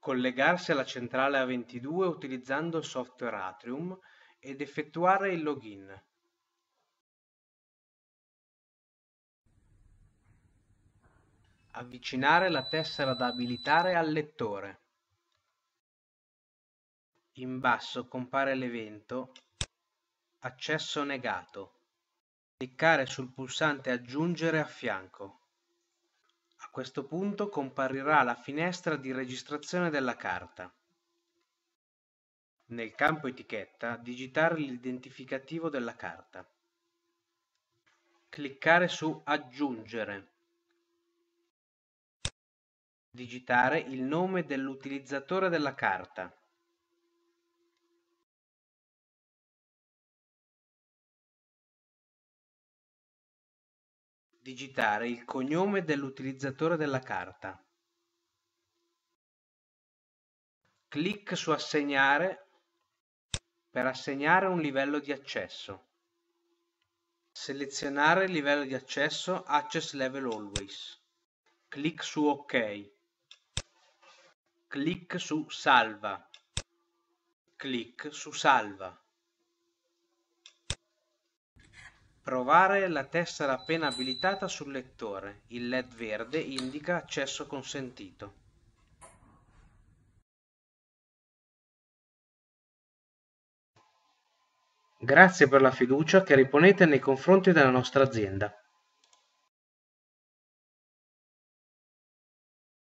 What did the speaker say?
collegarsi alla centrale A22 utilizzando il software Atrium ed effettuare il login. Avvicinare la tessera da abilitare al lettore. In basso compare l'evento Accesso negato. Cliccare sul pulsante Aggiungere a fianco questo punto comparirà la finestra di registrazione della carta. Nel campo Etichetta digitare l'identificativo della carta. Cliccare su Aggiungere. Digitare il nome dell'utilizzatore della carta. digitare il cognome dell'utilizzatore della carta. Clic su Assegnare per assegnare un livello di accesso. Selezionare il livello di accesso Access Level Always. Clic su OK. Clic su Salva. Clic su Salva. Provare la tessera appena abilitata sul lettore. Il LED verde indica accesso consentito. Grazie per la fiducia che riponete nei confronti della nostra azienda.